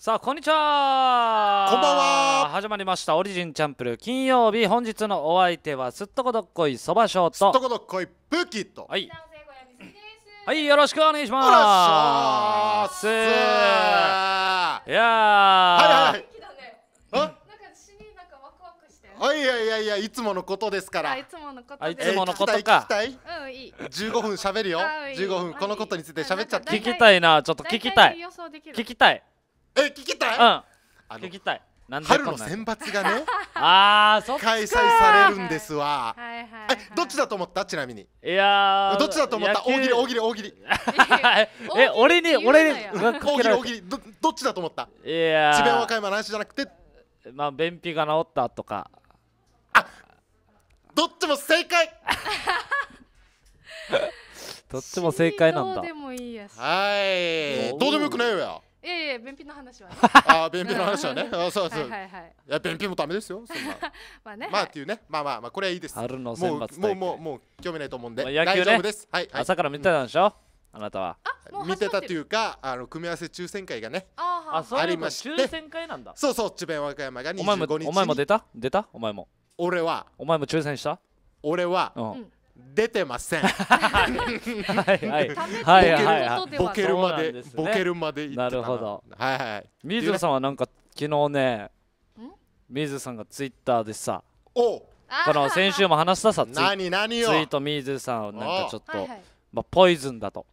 さあこんにちはこんばんは始まりましたオリジンチャンプル金曜日本日のお相手はすっとこどっこいそばショとすっとこどっこいプーキットはいはいよろしくお願いしますいやーはいはいはいいやいやいやいつものことですからいつものこといつものことかうんいい15分喋るよ十五分このことについて喋っちゃって聞きたいなちょっと聞きたい聞きたいえ聞きたい、うん、あ聞きたい春の選抜がね あそ開催されるんですわ、はいはいはいはい、えどっちだと思ったちなみにいやどっちだと思った大喜利大喜利大喜利 え俺に俺に大喜利大喜利どどっちだと思ったいや智弁和歌山の話じゃなくてまあ便秘が治ったとかあどっちも正解 どっちも正解なんだではいどうでもよくないよいやいや便秘の話は、ね、あ便秘の話はね あそうそう、はいはいはい、いや便秘もダメですよそんな まあねまあっていうねまあまあまあこれはいいです春の選抜もうもうもう興味ないと思うんで、まあ、野球、ね、大丈夫です、はい、はい、朝から見てたんでしょ、うん、あなたは見てたというかあの組み合わせ抽選会がねあありまして抽選会なんだそうそう智弁和歌山が25日にお前も出た出たお前も俺はお前も抽選した俺は、うん出てません。はいはいはいはいボケるまで、ボケるまでなるほど。はいはい。水野さんはなんか昨日ね、水野さんがツイッターでさ、お、この先週も話したさ、何何ツイート水野さんなんかちょっと、まあポイズンだと。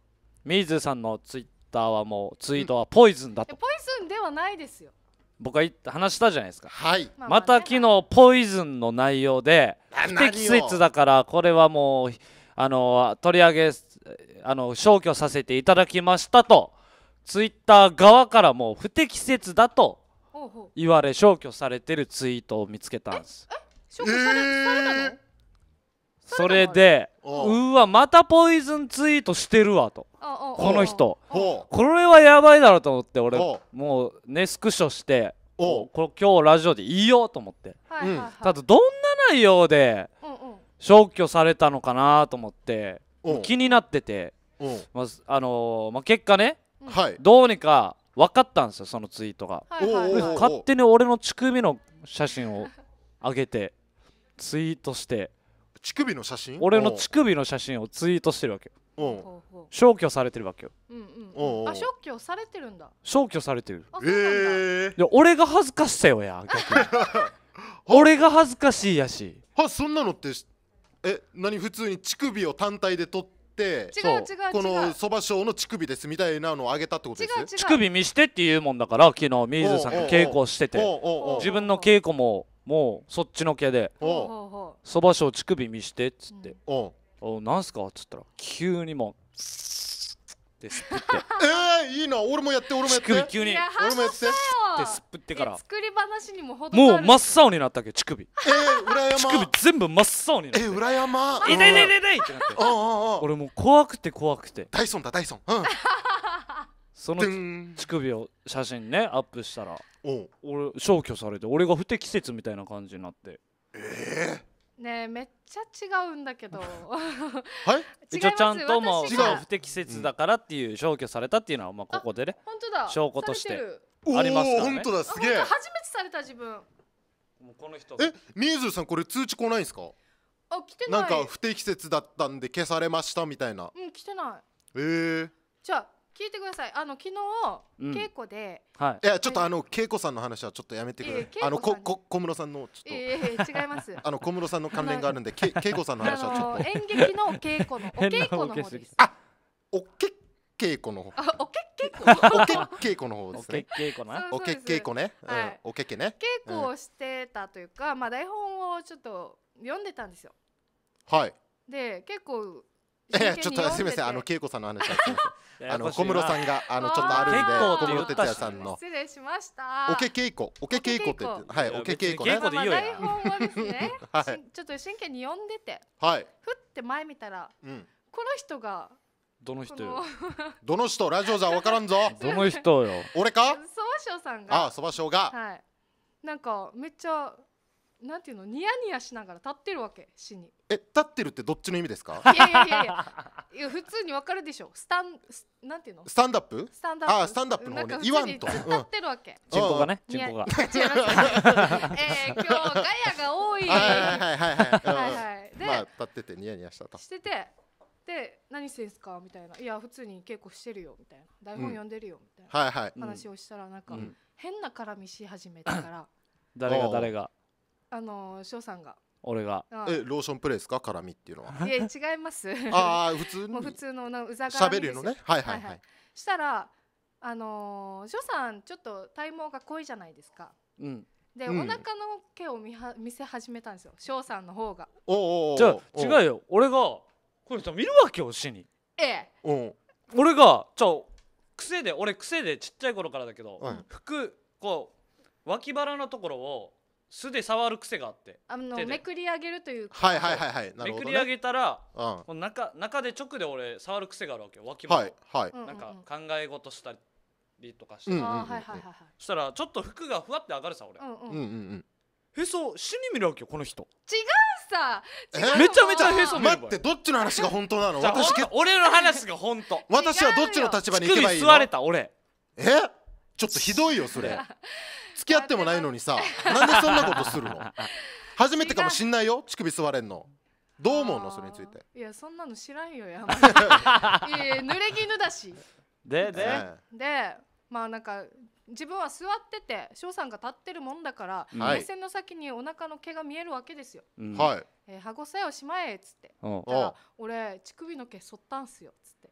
水野さんのツイッターはもうツイートはポイズンだと。ポイズンではないですよ。僕は話したじゃないですか、はい、また昨日ポイズンの内容で不適切だからこれはもうあの取り上げあの消去させていただきましたとツイッター側からも不適切だと言われ消去されてるツイートを見つけたんです消去され,、えー、それでうわまたポイズンツイートしてるわとこの人これはやばいだろうと思って俺もうねスクショしてこ今日ラジオでいいよと思って、はいはいはい、ただどんな内容で消去されたのかなと思って気になってて、まあのー、まあ、結果ね、はい、どうにか分かったんですよそのツイートが、はいはいはい、勝手に俺の乳首の写真を 上げてツイートして乳首の写真俺の乳首の写真をツイートしてるわけ消去されてるわけよ、うんうん、あ消去されてるんだ消去されてるええー、俺が恥ずかしさよや 逆に俺が恥ずかしいやしはそんなのってえ何普通に乳首を単体で取ってうこのそばうの乳首ですみたいなのをあげたってことです乳首見してって言うもんだから昨日水さんが稽古してて自分の稽古ももうそっちのけでそばう乳首見してっつって。おなんすかっつったら急にもうスッてすっって えー、いいな俺もやって俺もやって乳首急に俺もやってってすっってから作り話にももう真っ青になったっけ乳首えー、裏山乳首全部真っ青になってえー、裏山痛い痛い痛い痛いってなって俺もう怖くて怖くてダイソンだダイソンうん その乳首を写真ねアップしたら俺消去されて俺が不適切みたいな感じになってええーねえめっちゃ違うんだけどはい 違いちゃんとも不適切だからっていう消去されたっていうのはまあここでね本当だ証拠としてありますからね本当だすげえ初めてされた自分もうこの人えみえずさんこれ通知来ないんですかあ来てないなんか不適切だったんで消されましたみたいなうん来てないええー、じゃあ聞いてくださいあの昨日、稽古で、はい、いやちょっとあの恵子さんの話はちょっとやめてください、あのここ小室さんのちょっと、えー、違います あの小室さんの関連があるんでけ恵子さんの話はちょっと、演劇の稽古のお稽古の方ですあおけ稽古の方あおけ稽古おけ稽古の方ですねおけ稽古ねおけ稽古ね、はい、おけけね稽古をしてたというか、まあ台本をちょっと読んでたんですよはいで結構ええ、ちょっとすみません、あの恵子さんの話。あの小室さんが、あのちょっとあるんで、小室哲哉さんの。失礼しました。おけけいこ、おけけいこって、はい、おけけいこ。ね。台本をですね、ちょっと真剣に読んでて。はい。ふって前見たら、この人が。どの人どの人、ラジオじゃ分からんぞ。どの人よ。俺か。そばしょうさんが。あ、そばしょうが。はい。なんか、めっちゃ。なんていうのニヤニヤしながら立ってるわけ死にえ立ってるってどっちの意味ですかいやいやいやいやいや普通にわかるでしょスタンスなんていうのスタンダップスタンダップあスタンダップの方ね言わんと立ってるわけ人口がね人口が違いますえー、今日ガヤが多いはいはいはいはいあ、立っててニヤニヤしたとしててで何してんすかみたいな「いや普通に稽古してるよ」みたいな「台本読んでるよ」みたいな、うん、話をしたらなんか、うん、変な絡みし始めたから誰が誰があの翔さんが俺がえローションプレイですか絡みっていうのはいや違います ああ普通もう普通のなうざがしゃべるのねはいはいはい、はいはい、したらあの翔さんちょっと体毛が濃いじゃないですかうんで、うん、お腹の毛を見は見せ始めたんですよ翔さんの方がおおじゃあ違うよ俺がこれ見るわけよしにええ俺がじゃあ癖で俺癖でちっちゃい頃からだけど、はい、服こう脇腹のところを素で触る癖があってあのめくり上げるというかはいはいはいはいなるめくりね上げたらうんこの中中で直で俺触る癖があるわけよ脇いも、はいうんなんか考え事したりとかして、そしたらちょっと服がふわって上がるさ俺、うんうんうんうんへそ死に見るわけよこの人さえ違うめちゃめちゃへそ見待ってどっちの話が本当なのじゃ私け俺の話が本当私はどっちの立場に行けばいい吸のわれた俺えちょっとひどいよそれ付き合ってもないのにさなんでそんなことするの 初めてかもしんないよ乳首吸われんのどう思うのそれについていやそんなの知らんよやん いやいや濡れ衣だしでで、でまあなんか自分は座ってて翔さんが立ってるもんだから、はい目線の先にお腹の毛が見えるわけですよ。うんはいえー、歯ごさえをしまえっつってうおあ俺乳首の毛剃ったんすよっつって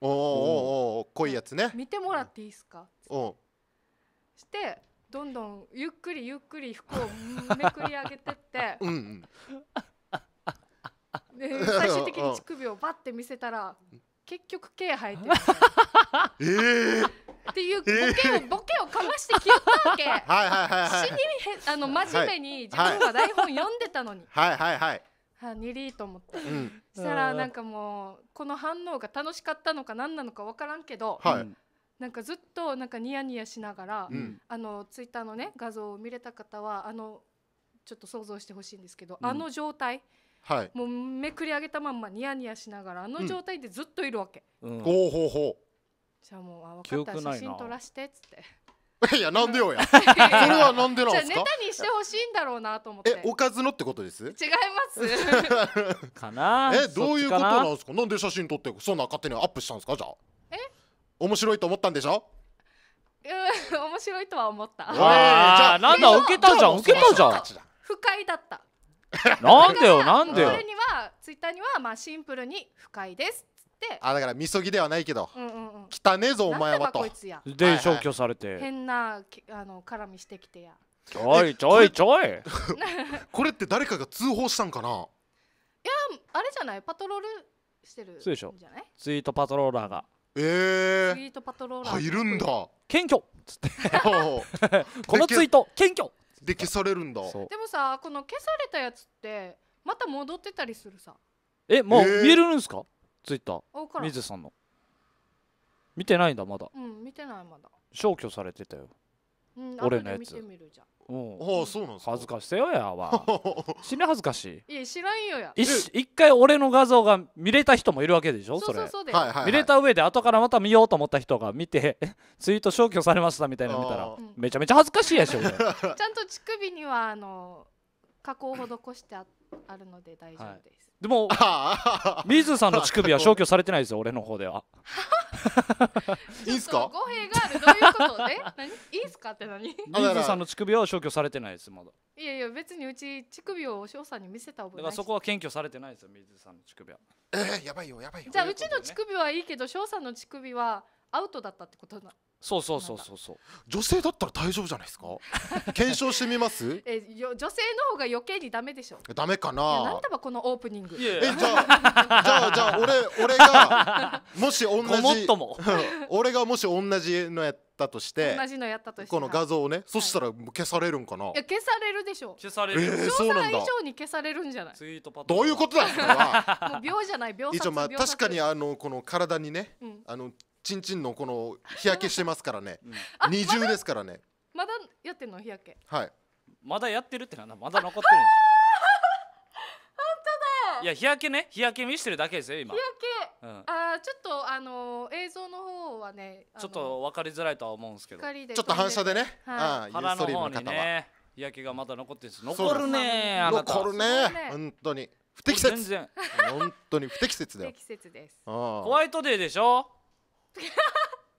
おーおーおお濃いやつね見てもらっていいっすかっつっおしてどんどんゆっくりゆっくり服をめくり上げてって うん、で最終的に乳首をバッて見せたら結局毛生えてる。えー、っていうボケを、ボケをかましてきったわけ。はいはいはいはい、あの真面目に自分は台本読んでたのに。はいはいはい。はにりーと思って、うん、したらなんかもうこの反応が楽しかったのか何なのか分からんけど、はい、なんかずっとなんかニヤニヤしながら、うん、あのツイッターのね画像を見れた方はあのちょっと想像してほしいんですけど、うん、あの状態、はい、もうめくり上げたまんまニヤニヤしながらあの状態でずっといるわけ。うん、ほうほうほうじゃあもうあ分かった写真撮らしてっつって。いやなんでよや。それはなんでなんですか。じゃネタにしてほしいんだろうなと思って。おかずのってことです。違います。かな。えどういうことなんですか。なんで写真撮ってそんな勝手にアップしたんですかじゃあ。面白いと思ったんでしょう面白いとは思ったじゃあなんだ受けたじゃん受けたじゃん不快だったなんだよなんだよれにはツイッターにはまあシンプルに不快ですってあだからみそぎではないけど、うんうんうん、汚ねぞお前はとで消去されて変なきあの絡みしてきてやちょいちょいちょいこれって誰かが通報したんかないやあれじゃないパトロールしてるう。じゃないツイートパトローラーがええー、ツイートパトローラーいるんだ謙虚っつってこのツイート謙虚で消されるんだでもさこの消されたやつってまた戻ってたりするさえもう、見えるんですかツイッター水さんの見てないんだまだうん見てないまだ消去されてたよ、うん、俺のやつ見てみるじゃんうん、ああそうなんですか恥ずかしせよやわ 死ね恥ずかしいいや知らんよや一一回俺の画像が見れた人もいるわけでしょそうれ見れた上で後からまた見ようと思った人が見て ツイート消去されましたみたいな見たらめちゃめちゃ恥ずかしいやし俺 ちゃんと乳首にはあの加工ほどこしてあっあるので大丈夫です、はい、でも水さんの乳首は消去されてないですよ俺の方では いいですか語弊があるどういうことで何いいんすかって何水さんの乳首は消去されてないですまだいやいや別にうち乳首を翔さんに見せた覚えないだからそこは検挙されてないですよ水さんの乳首はえー、やばいよやばいよじゃあうちの乳首はいいけど翔さんの乳首はアウトだったってことなそうそうそうそうそう女性だったら大丈夫じゃないですか 検証してみますえよ女性の方が余計にダメでしょダメかないだばこのオープニングえじゃあじゃあじゃあ俺俺が もし同ごもっとも俺がもし同じのやったとして同じのやったとしてこの画像をね、そしたらう消されるんかないや消されるでしょ消されえーる詳そうなん細以上に消されるんじゃないツイートパどういうことだそ もう秒じゃない秒殺一応まあ確かにあのこの体にねうんあのちんちんのこの日焼けしてますからねうん、二重ですからねまだやってんの日焼けはいまだやってるってのはまだ残ってるんです 本当だいや日焼けね日焼け見してるだけですよ今日焼け、うん、ああちょっとあのー、映像の方はねちょっと分かりづらいとは思うんですけどちょっと反射でね、はい、ああ腹の方にね日焼けがまだ残ってるんです残るねあなた残るね本当に不適切全然本当に不適切だよ不適切ですホワイトデーでしょ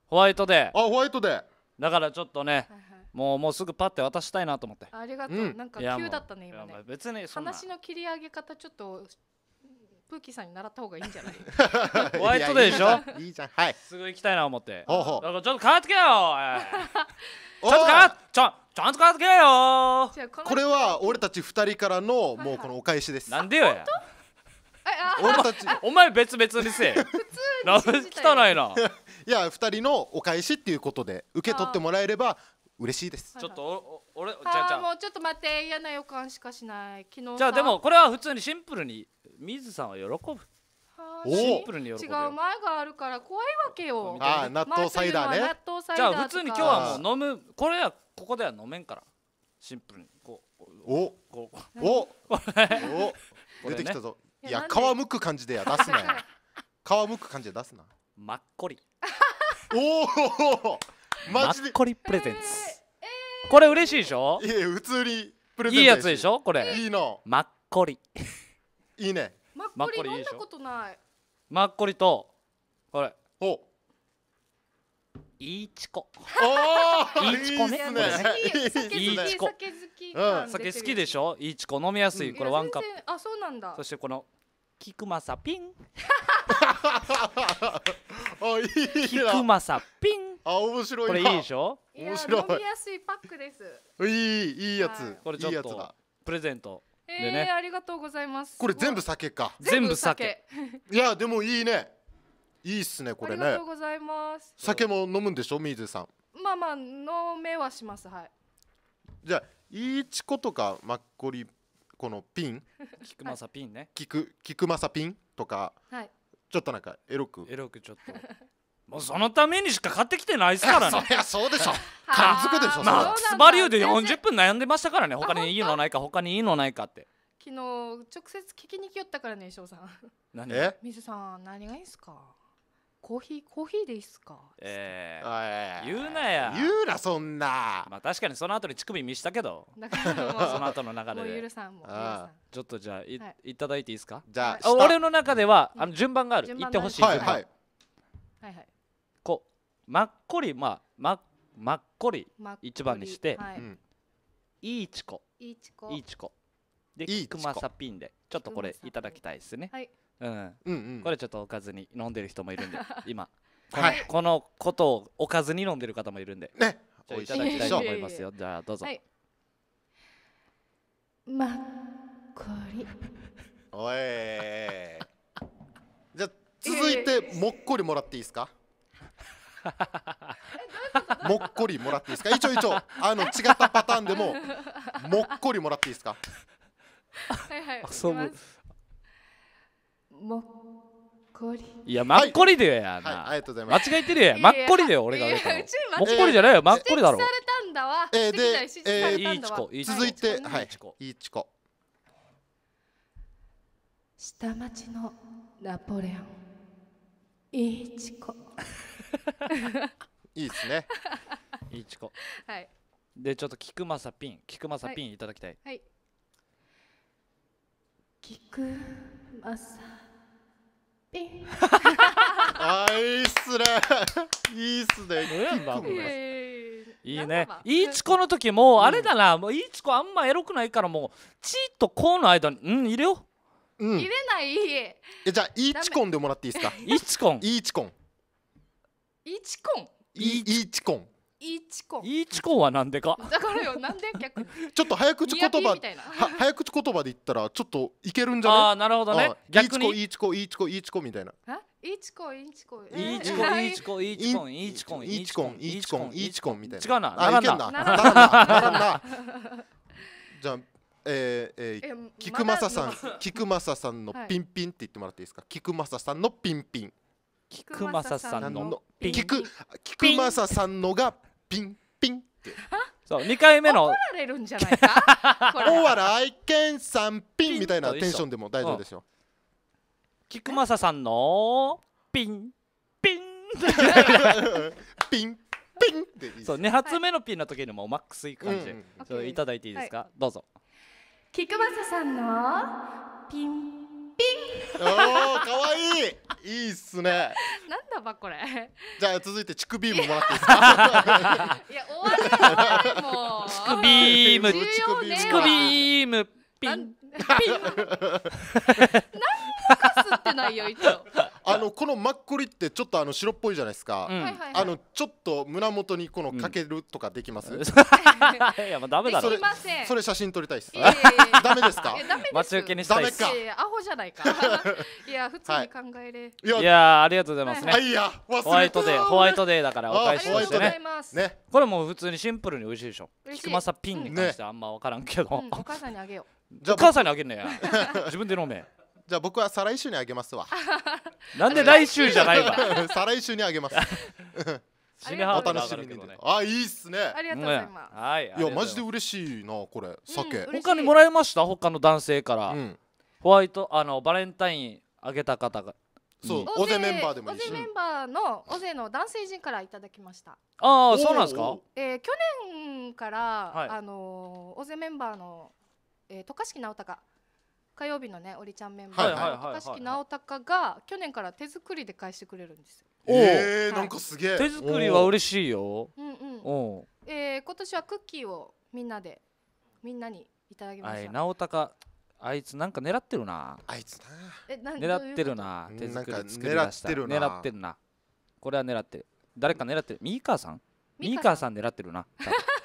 ホワイトデーあホワイトデーだからちょっとね、はいはいもうもうすぐパって渡したいなと思ってありがとう、うん、なんか急だったね今ね別に話の切り上げ方ちょっとプーキーさんに習った方がいいんじゃない ホワイトデーでしょいいじゃんはいすぐ行きたいな思ってほうほうだからちょっと片付けよちょっとかちょちゃんと片付けよこれは俺たち二人からのもうこのお返しですなんでよや俺たちお前別々にせえ普通に汚いないや2人のお返しっていうことで受け取ってもらえれば嬉しいですちょっとお俺じゃあじゃあもうちょっと待って嫌な予感しかしない昨日じゃあでもこれは普通にシンプルに水さんは喜ぶシンプルに喜ぶ違う前があるから怖いわけよああ納豆サイダーね納豆サイダーじゃあ普通に今日はもう飲むこれはここでは飲めんからシンプルにこうおお おお出てきたぞいや皮むく感じでや出すなよ皮むく感じで出すなマッコリ おお マジでマッコリプレゼンツ、えーえー、これ嬉しいでしょいや普通にプレゼンいいやつでしょこれいいのマッコリいいねマッコリ飲んだことないマッコリとこれおいいちこ。いいちこね。いいちこ。酒好きでしょ。いいちこ飲みやすい。これワンカップ。あ、そうなんだ。そしてこの菊正ピン。あ、いい。菊正ピン。あ、面白い。これいいでしょ。面白い。飲みやすいパックです。いいいいやつ。これちょっとプレゼント。えー、ありがとうございます。これ全部酒か。全部酒。いやでもいいね。いいっすねこれねありがとうございます酒も飲むんでしょ水さんまあまあ飲めはしますはいじゃあいいちことかマッコリこのピン菊政ピンね菊菊政ピンとか、はい、ちょっとなんかエロくエロくちょっと もうそのためにしか買ってきてないですからね そりゃそうでしょ感づくでしょマックスバリューで40分悩んでましたからね他にいいのないか他にいいのないかって昨日直接聞きに来よったからね翔さん何水さん何がいいんすかコーヒーコーヒーでいいっすかええー、言うなや言うなそんなまあ確かにその後に乳首見したけどだからもうその後の流れでもうゆるさんもちょっとじゃあいはい、いただいていいですかじゃあ俺の中では、あの順番がある言ってほしいはいはい、はいはい、こうまっこりまあままっこり一番にして、はい、うん、いいちこいいちこいいちこでくまさピンでちょっとこれいただきたいですねはいうん、うんうんこれちょっとおかずに飲んでる人もいるんで 今この,、はい、このことをおかずに飲んでる方もいるんでねおいただきたいと思いますよじゃあどうぞ、はい、マッおいじゃあ続いてもっこりもらっていいですか もっこりもらっていいですか一応一応あの違ったパターンでももっこりもらっていいですかはいはいもっこりいやまっこりでやな、はいはい、ありがとうございます間違えてるやまっこりでよ俺がもっこりじゃないよまっこりだろえー、で、えー、いいちこ続いてはいいいちこ下町のナポレオンいいちこ いいですねいいちこはいでちょっと菊正ピン菊正ピンいただきたいはい菊正あいいっすね いいっすねいいねいいちこの時もうあれだな、もういいちこあんまエロくないからもうちとこの間にうん入れよう、ん、入れないえじゃあいちこんでもらっていいですかいちこんいちこんいいちこんいいちこんイチコン。イチコンはなんでか。だからよ、なんで逆 ちょっと早口言葉。早口言葉で言ったら、ちょっといけるんじゃない。ああ、なるほどね。逆に。イチコ、イチコ、イチコ、イチコみたいな。イチコ、イチコ。イチコ、イチコ、イチコチコチコチコチコみたいな。違うな。あ、いけんな。じゃあ。えー、えー、菊正さん、菊正さんのピンピンって言ってもらっていいですか。菊正さんのピンピン。菊正さんの菊菊正さんのがピンピンってそう2回目の怒られるんじゃないか大笑いけんさんピンみたいなテンションでも大丈夫ですよ、菊正さんのピンピンピンピンってそう2発目のピンの時にもマックスいい感じで、うん、いただいていいですか、はい、どうぞ菊正さんのピンピンおおかわいいいいっすね。なんだばこれ。じゃあ続いてビームもらっていいですか。いや終わり終わりもビーム、乳首ビーム、ピンピン。なん すってないよ一応あのこのマッコリってちょっとあの白っぽいじゃないですか、うんあのちょっと胸元にこのかけるとかできます、いやまあダメだろできませんそれ写真撮りたいですいやいやいや ダメですかです待ち受けにしたいっすダメいアホじゃないか いや普通に考えれ、いやいやありがとうございますね、あいや忘れホワイトデーホワイトデーだからおあ返りしがとうとしございます、ねこれもう普通にシンプルに美味しいでしょ嬉菊間さんピンに関してあんま分からんけど、うんお母さんにあげようじゃお母さんにあげるねや自分で飲めじゃあ僕は再来週にあげますわ なんで来週じゃないか。再来週にあげます死ぬ お楽しみに、ね、あいいっすねありがとうございます、はいいやマジで嬉しいなこれ酒、他にもらいました他の男性から、ホワイトあのバレンタインあげた方がそう大勢メンバーでもいいしメンバーの大勢の男性陣からいただきましたああそうなんですかえー、去年から、あの大勢メンバーのえー、渡嘉敷直隆火曜日のねおりちゃんメンバーの高敷直隆が去年から手作りで返してくれるんですよ。おえー、なんかすげえ手作りは嬉しいよ。うんうん。おえー、今年はクッキーをみんなでみんなにいただきました。はい、直隆あいつなんか狙ってるな。あいつな。えなん狙ってるな。手作り作り出した。狙ってるな。狙ってるな。これは狙ってる。誰か狙ってる。ミーカーさん？ミーカーさん狙ってるな。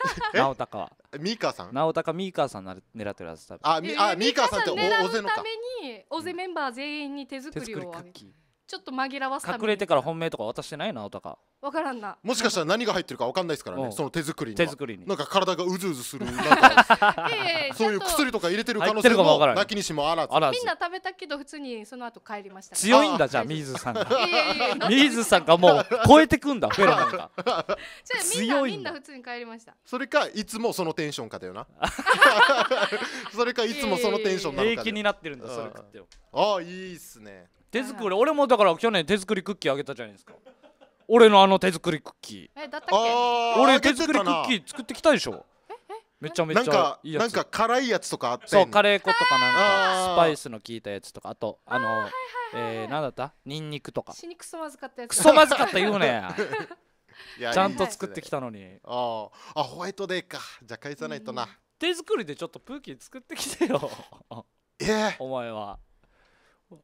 直高はミーカーさん直高ミーさんなる狙ってるはず多分あみあミーさんっておおぜのために大勢メンバー全員に手作りを手作りクッキーちょっと紛らわす隠れてから本命とか渡してないなとかわからんなもしかしたら何が入ってるかわかんないですからねその手作りに手作りになんか体がうずうずする なんかえそういう薬とか入れてる可能性るもなきにしもあらずみんな食べたけど普通にその後帰りました強いんだじゃあミさんがい さんがもう超えてくんだフェラ なんか強いみんな普通に帰りましたそれかいつもそのテンションかだよなそれかいつもそのテンションなの平気になってるんだそれ食ってもああいいっすね手作り俺もだから去年手作りクッキーあげたじゃないですか俺のあの手作りクッキーえだったっけ俺手作りクッキー作ってきたでしょめちゃめちゃいいやつなんか辛いやつとかあってそうカレー粉とかなんかスパイスの効いたやつとかあとあのー、えなんだったニンニクとか死にクソまずかったやつクソまずかった言うね ちゃんと作ってきたのに、ああホワイトデーかじゃ返さないとな、手作りでちょっとプーキー作ってきてよええお前は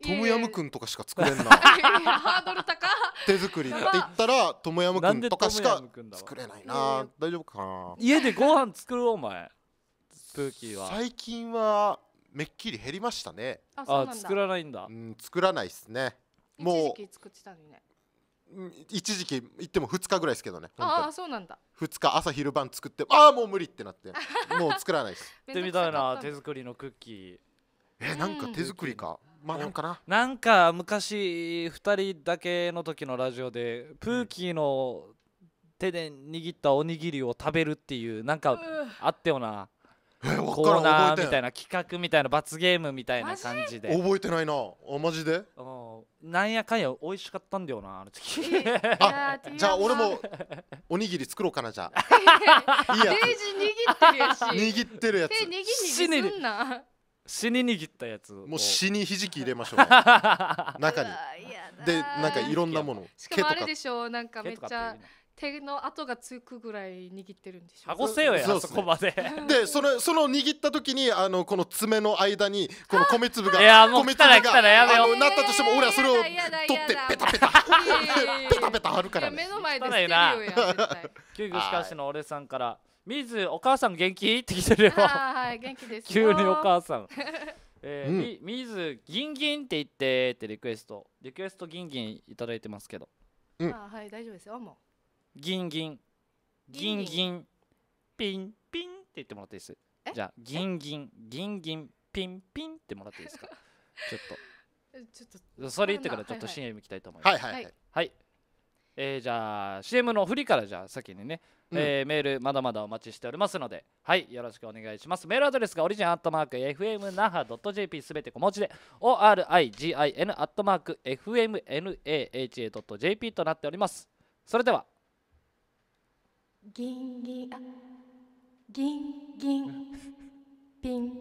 トムヤムくんとかしか作れんな ハードル高手作りって言ったらトムヤムくんとかしか作れないな大丈夫かな家でご飯作るお前プーキーは最近はめっきり減りましたねあ作らないんだうん作らないっすねもう作ってたのね一時期言っても2日ぐらいですけどねああそうなんだ2日朝昼晩作ってああもう無理ってなって もう作らないですやってみたいな手作りのクッキーえなんか手作りか、うんまあなんかななんか昔2人だけの時のラジオでプーキーの手で握ったおにぎりを食べるっていうなんかあったよなコーナーみたいな企画みたいな罰ゲームみたいな感じで覚えてないなあマジでなんやかんや美味しかったんだよなあの時あじゃあ俺もおにぎり作ろうかなじゃあ いいや手握ってるやつ握ってるやつ握死に握ったやつもう死にひじき入れましょう 中にでなんかいろんなものしかもあれでしょうなんかめっちゃ手の跡がつくぐらい握ってるんでしょ顎せよや、ね、そこまで でそのその握った時にあのこの爪の間にこの米粒がいやもう米粒がなったとしても俺はそれを取ってペタペタペタペタ貼るから、ね、目の前で捨てるよや絶 救護士の俺さんからミお母さん元気って来てるよはい元気です急にお母さん えーうん、ミズギンギンって言ってってリクエストリクエストギンギンいただいてますけど、うん、あはい大丈夫ですよもうギンギンギンギンピンピンって言ってもらっていいですじゃあギンギンギンギンピンピンってもらっていいですか ちょっとちょっとそれ言ってからちょっと CM いきたいと思いますはいはいはい、はい、えー、じゃあ CM の振りからじゃあ先にねうん、えー、メールまだまだお待ちしておりますのではいよろしくお願いしますメールアドレスがオリジンアットマーク FMNAHA.jp すべて小文字で origin アットマーク FMNAHA.jp となっておりますそれではギンギンギンギンピンピン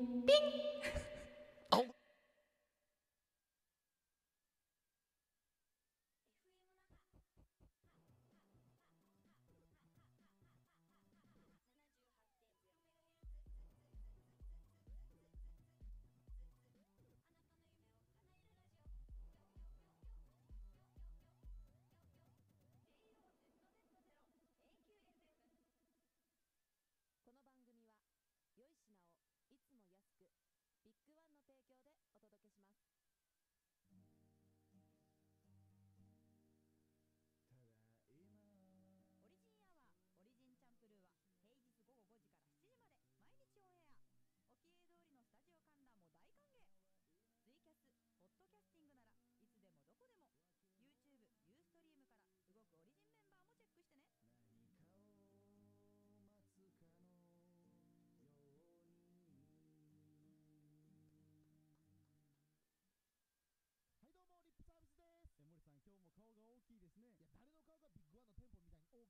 ですねいや誰の顔がビッグワンの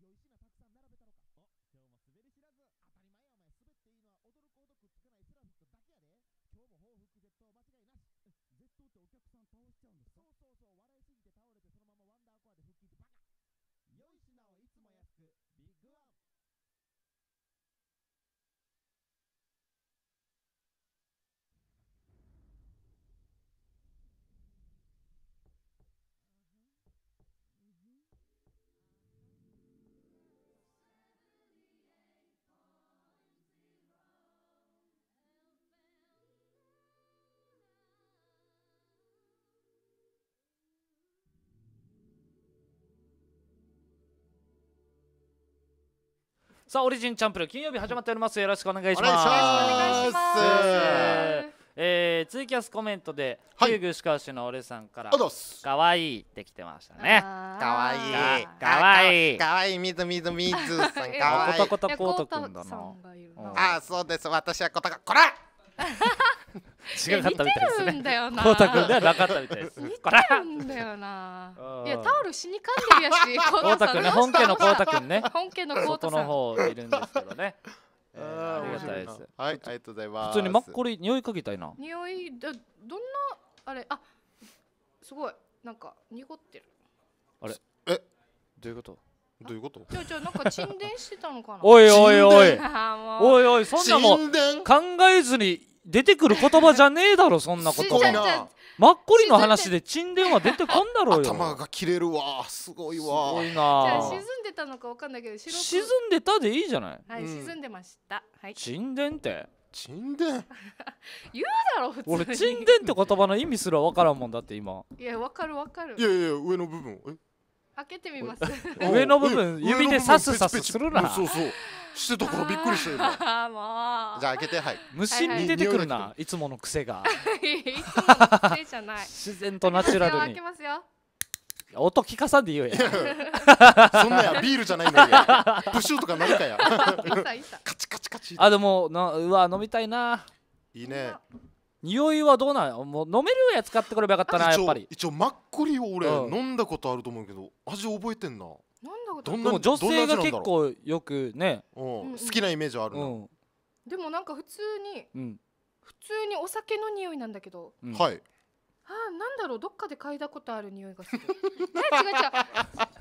店舗みたいに大きいよお前酔いしなたくさん並べたのかお今日も滑り知らず当たり前やお前滑っていいのは驚くほどくっつかないセラフィットだけやで今日も報復絶倒間違いなしえ絶倒ってお客さん倒しちゃうんですかそうそうそう笑いさあオリジンチャンプル金曜日始まっておりますよろしくお願いしますお願いします、えーえツイキャスコメントで、はい、旧具川市の俺さんから「かわいい」っててましたねかわいいかわいいかわいいみずみずみずさんかわ いいコタコタコートくんだなあそうです私はコタコこら違かったみたいですね。コウタんではなかったみたいです。似てるんだよな。いやタオル死にかんでるやし。コウタんね本家のコウタんね。本家のコウタさん。の方いるんですけどね。ありがたいです。はいありがとうございます。普通にマッコリ匂いかけたいな。匂いだどんなあれあすごいなんか濁ってる。あれえどういうこと？どういうことじゃじゃなんか沈殿してたのかなおいおいおいおいおいそんなもん考えずに出てくる言葉じゃねえだろ そんなことマッコリの話で沈殿は出てこんだろうよ頭が切れるわすごいわすごいな沈んでたのかわかんないけど白沈んでたでいいじゃないはい、沈んでましたはい沈殿って沈殿 言うだろ普通俺沈殿って言葉の意味すらわからんもんだって今いやわかるわかるいやいや上の部分え開けてみます上の部分指でさすさすするなそうそうしてたからびっくりしたよ じゃあ開けてはい無心に出てくるな、いつもの癖が自然とナチュラルに音聞かさんで言うや そんなやビールじゃないんだよプシューとかなるかやカチカチカチあでもなうわ飲みたいないいね匂いはどうなんもう飲めるやつ買ってくればよかったなやっぱり一応マッコリを俺、うん飲んだことあると思うけど味覚えてんな、飲んだことでも女性が結構よくねうんうん好きなイメージあるうん、でもなんか普通にうん普通にお酒の匂いなんだけどうん、はいあーなんだろうどっかで嗅いだことある匂いがする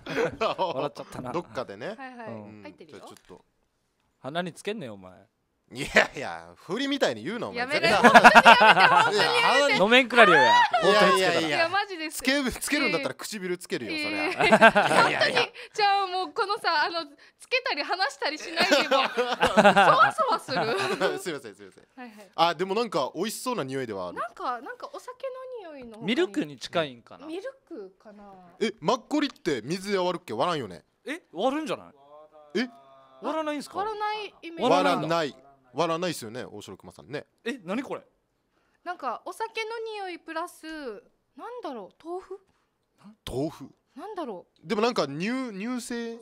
え違う違う笑っちゃったなどっかでね、はいはい、うん入ってるよちょっと鼻につけんねよお前いやいや、振りみたいに言うな、お前。やめろ 本当にやめて。飲めんくらるよや。本当についや、マジでつけ。つけるんだったら唇つけるよ、それ。本当に。じゃあもうこのさ、あのつけたり話したりしないでも、そわそわする。すみません、すみません。はあ、でもなんか美味しそうな匂いではある。なんかなんかお酒の匂いの。ミルクに近いんかな。ミルクかな。え、マッコリって水で割るっけ割らんよね。え、割るんじゃない？え、割らないんすか？割らないイメージ。割らない。笑わないですよね大城熊さんねえ何これなんかお酒の匂いプラスなんだろう豆腐豆腐なんだろうでもなんか乳乳製、うん、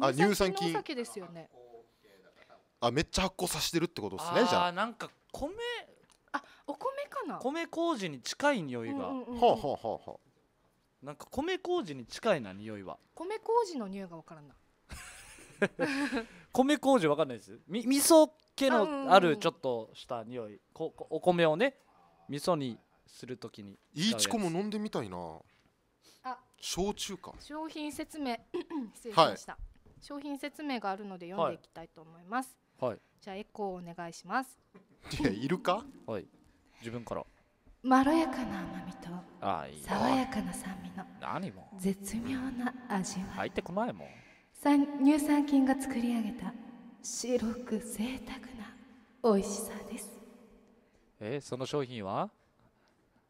あ乳酸菌お酒ですよねあめっちゃ発酵させてるってことですねじゃあなんか米あお米かな米麹に近い匂いが、ははははなんか米麹に近いな匂いは米麹の匂いがわからんな 米麹わかんないですみ味噌気のあるちょっとした匂いこお米をね味噌にするときにいいちこも飲んでみたいなあ焼酎か商品説明 失礼しました、はい、商品説明があるので読んでいきたいと思います、はい、じゃあエコーお願いしますいやいるかはい自分からまろやかな甘みと爽やかな酸味の何も絶妙な味わい入ってこないもん乳酸菌が作り上げた白く贅沢な美味しさですえその商品は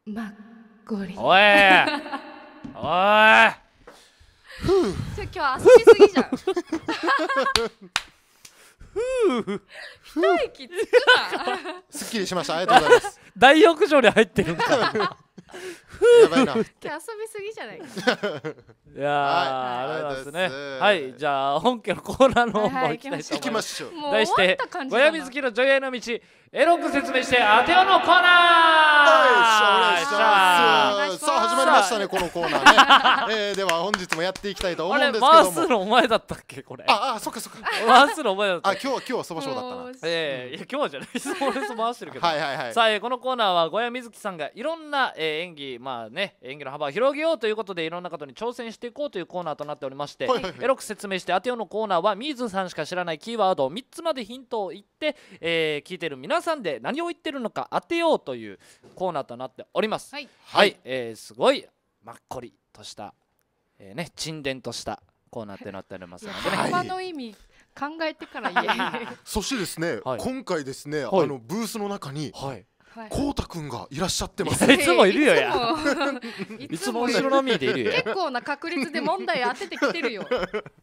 マッコリおい おいふう今日遊びすぎじゃん。一 息つくな。すっきりしました。ありがとうございます。大浴場に入ってるんか。やば遊びすぎじゃないか。いやありがとうございますね。はい、じゃあ本家のコーナーの方も行きたいと思います。題して、ごやみ好きの女優の道、エロく説明して当てよのコーナー。さあ始まりましたねこのコーナーね。えでは本日もやっていきたいと思うんですけど回すのお前だったっけこれ。ああ、そっかそっか。回すのお前だった。あ今日は今日はそばしょうだったな。ええいや今日はじゃない。俺そ回してるけど。はいはいはい。さあこのコーナーは小やみずきさんがいろんな演技まあね演技の幅を広げようということでいろんなことに挑戦していこうというコーナーとなっておりまして、はいはいはい、エロく説明して当てようのコーナーはみーずさんしか知らないキーワードを3つまでヒントを言って、えー、聞いてる皆さんで何を言ってるのか当てようというコーナーとなっております。はい、はい、えー、すごいまっこりとした、えー、ね沈殿としたコーナーとなっておりますので、ね、はい、の意味考えてから言え そしてですね、はい、今回ですね、はい、あのブースの中に、はいこうたくんがいらっしゃってます。いつもいるよやいつも後ろのみでいるよ結構な確率で問題当ててきてるよ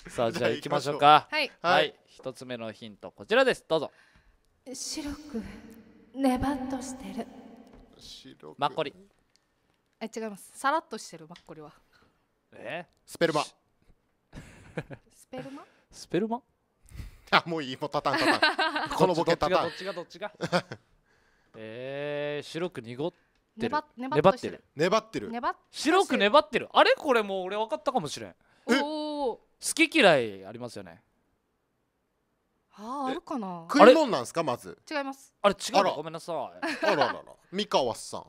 さあじゃあ行きましょうかはい一つ目のヒントこちらですどうぞ白くねばっとしてる白くマッコリえ違いますさらっとしてるマッコリはえスペルマ。スペルマスペルマあもういいもうたたんたたん。このボケたたんがどっちがどっちがえー、白く濁ってる粘ってる粘ってる白く粘ってるあれこれもう俺分かったかもしれん好き嫌いありますよねああるかな食い物なんですかまず違いますあれ違うごめんなさいあららら三河さん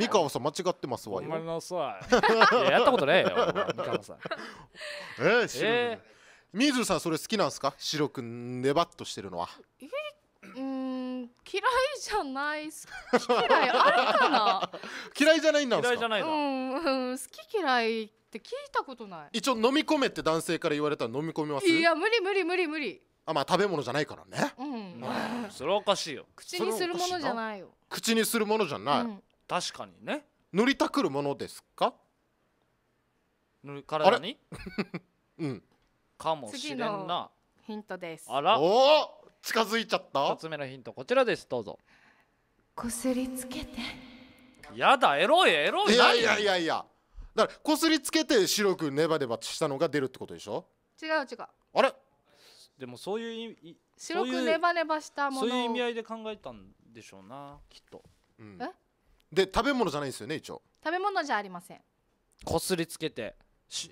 三河さん間違ってますわごめんなさいやったことねえよ三河さんえー、白えー、水さんそれ好きなんですか白くねばっとしてるのはえうん嫌いじゃない好き嫌いあるかな 嫌いじゃないんですか嫌いじゃないだ、うんうん、好き嫌いって聞いたことない一応飲み込めって男性から言われたら飲み込みますいや無理無理無理無理あまあ食べ物じゃないからね、うん、それはおかしいよ口にするものじゃないよ口にするものじゃない、うん、確かにね塗りたくるものですか塗る体に うんかもしれんなヒントですあらお近づいちゃった2つ目のヒントこちらですどうぞこすりつけてやだエロいエロいいやいやいやいやだからこすりつけて白くネバネバしたのが出るってことでしょ違う違うあれでもそういう意味白くネバネバしたものそういう意味合いで考えたんでしょうなきっと、うん、えで食べ物じゃないですよね一応食べ物じゃありませんこすりつけて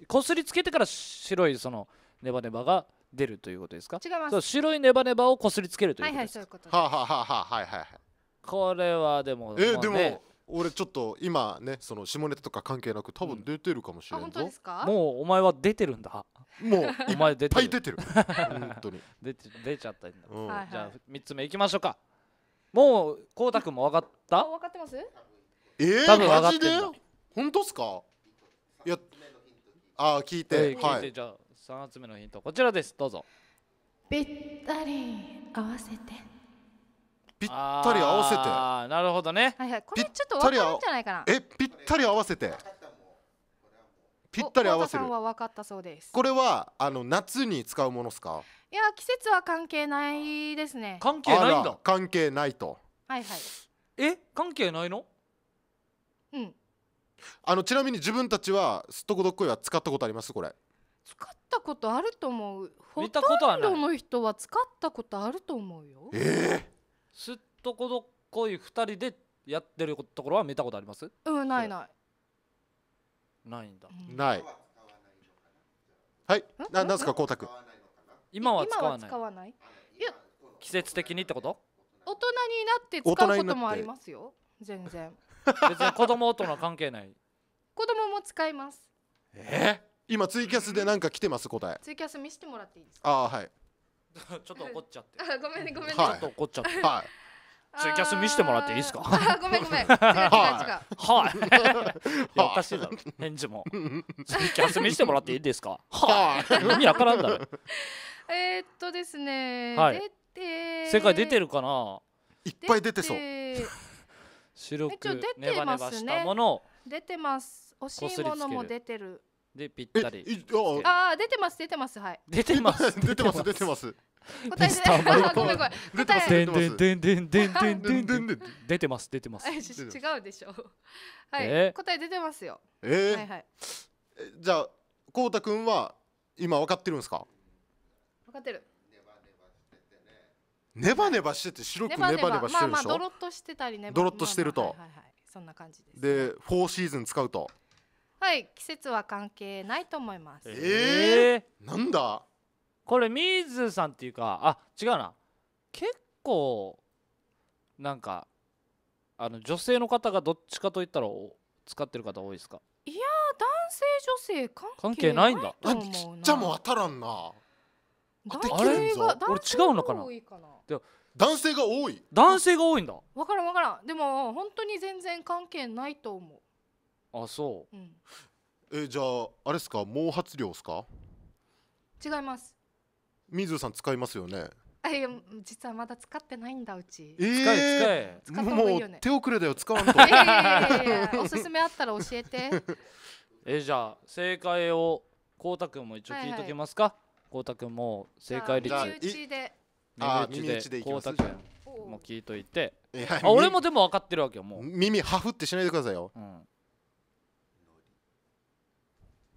こすりつけてから白いそのネバネバが出るということですか違います白いネバネバをこすりつけるということですはいはいそういうことはあ、はははあ、はいはいこれはでもえー、でも俺ちょっと今ねその下ネタとか関係なく多分出てるかもしれない、うん、もうお前は出てるんだもういっぱい出てる本当に出て出ちゃったんだ、うん、じゃあ三つ目いきましょうかもうこうたくんも分かった分かってますえー、多分分かってんだ本当っすかいやあ聞いて、えー、聞いて、はい、じゃあ三発目のヒントこちらですどうぞぴったり合わせてぴったり合わせてああなるほどねはいはいこれちょっと分かるんじゃないかなえぴったり合わせてぴったり合わせるは分かったそうですこれはあの夏に使うものですかいや季節は関係ないですね関係ないんだ関係ないとはいはいえ関係ないのうんあのちなみに自分たちはすっとこどっこいは使ったことありますこれ使ったことあると思うほとんどの人は使ったことあると思うよええー、すっとこどっこい2人でやってるところは見たことありますうんないないないんだ、うん、ないはいななんすか光沢今は使わない使わないいや季節的にってこと大人になって使うこともありますよ全然別に子供大人関係ない子供も使いますえ今ツイキャスでなんか来てます答えツイキャス見せてもらっていいですかああはい ちょっと怒っちゃって。あごめんねごめんね、はょいっと怒っちゃって。はいツイキャス見せてもらっていいですかごめんごめんは うはい。いおかしいだろ。返事も。ツイキャス見せてもらっていいですかはい。意味わからんだろ。えっとですね、はい出て世界出てるかないっぱい出てそう白くネバネバますねしたもの出てます惜しいものも出てるでぴったりああ出てます出てますはい出てます 出てます出てます答え出てますごめんごめん答え出てます出てます出てます違うでしょはい答え出てますよええいじゃあこうたくんは今分かってるんですか分かってるネバネバしてて白くネバネバしてるでしょまあまあドロッとしてたりねドロッとしてるとそんな感じですでーシーズン使うとはい季節は関係ないと思いますええー、なんだこれみーずさんっていうかあ違うな結構なんかあの女性の方がどっちかと言ったら使ってる方多いですかいや男性女性関係ないんだあちっちゃも当たらんなあれ俺違うのかな男性が多い男性が多いんだわからんわからんでも本当に全然関係ないと思うあそう、うん、えじゃああれっすか毛髪量っすか違います水野さん使いますよねあいや実はまだ使ってないんだうち、えー、使え使え使って方いいよね手遅れだよ使わんといやいやいやいやおすすめあったら教えて えじゃあ正解をこうたくんも一応聞いときますか、こうたくんも正解率身内で身内でこうたくんも聞いといてあ俺もでも分かってるわけよもう耳ハフってしないでくださいよ、うん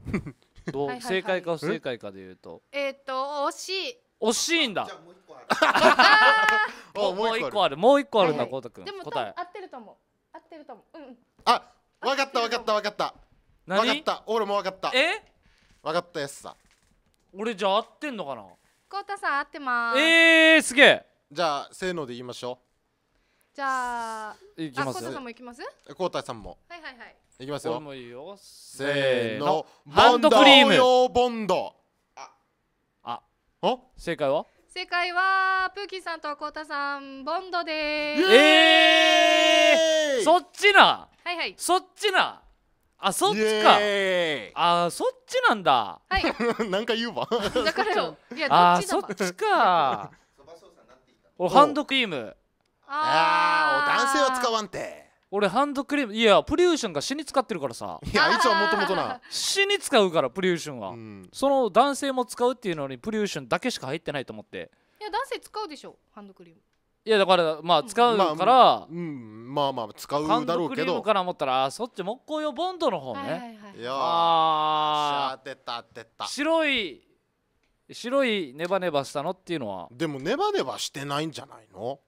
どう正解か不正解かで言うとえっと惜しい惜しいんだあもう一個ある もう一個あるんだ、こうたくんでも答え合ってると思う合ってると思ううんあわかったわかったわかったわかった俺もわかったえわかったやつさ俺じゃあ合ってんのかなこうたさん合ってますえーすげえじゃあせーので言いましょうじゃあいきますこうたさんも行きますこうたさんもはいはいはいいきますよいいよせーのハンドクリームボンドあああ正解は正解はプーキーさんとコウタさんボンドですえー、そっちなはいはいそっちなあそっちかあそっちなんだはい なんか言うわだからよ いやあそっちか おハンドクリームああお男性は使わんて俺ハンドクリームいやプリューションが死に使ってるからさいやあいつはもともとな死に使うからプリューションは、うん、その男性も使うっていうのにプリューションだけしか入ってないと思っていや男性使うでしょハンドクリームいやだからまあ使うから、うん、まあまあ使うんだろうけどハンドクリームから思ったらそっち木工用ボンドの方ね、はいはい、いやあ当た当た白い白いネバネバしたのっていうのはでもネバネバしてないんじゃないの